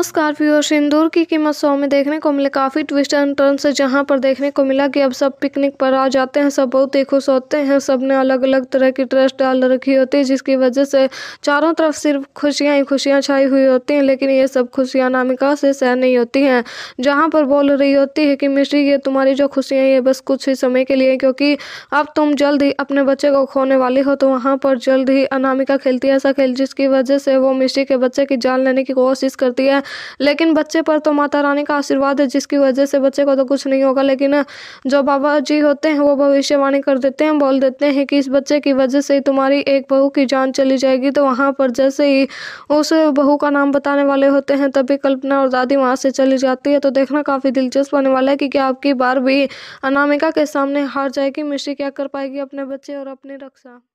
नमस्कार प्योर सिंदूर की कीमत सौ में देखने को मिले काफ़ी ट्विस्ट एंड टर्न से जहां पर देखने को मिला कि अब सब पिकनिक पर आ जाते हैं सब बहुत ही खुश होते हैं सब ने अलग अलग तरह की ड्रेस डाल रखी होती है जिसकी वजह से चारों तरफ सिर्फ खुशियां ही खुशियां छाई हुई होती हैं लेकिन ये सब खुशियाँ नामिका से सह नहीं होती हैं जहाँ पर बोल रही होती है कि मिश्री ये तुम्हारी जो खुशियाँ ये बस कुछ ही समय के लिए क्योंकि अब तुम जल्द ही अपने बच्चे को खोने वाली हो तो वहाँ पर जल्द ही अनामिका खेलती है ऐसा खेल जिसकी वजह से वो मिश्री के बच्चे की जान लेने की कोशिश करती है लेकिन बच्चे पर तो माता रानी का आशीर्वाद है जिसकी वजह से बच्चे को तो कुछ नहीं होगा लेकिन जो बाबा जी होते हैं वो भविष्यवाणी कर देते हैं बोल देते हैं कि इस बच्चे की वजह से तुम्हारी एक बहू की जान चली जाएगी तो वहाँ पर जैसे ही उस बहू का नाम बताने वाले होते हैं तभी कल्पना और दादी वहाँ से चली जाती है तो देखना काफ़ी दिलचस्प होने वाला है कि क्या आपकी बार भी अनामिका के सामने हार जाएगी मिश्री क्या कर पाएगी अपने बच्चे और अपनी रक्षा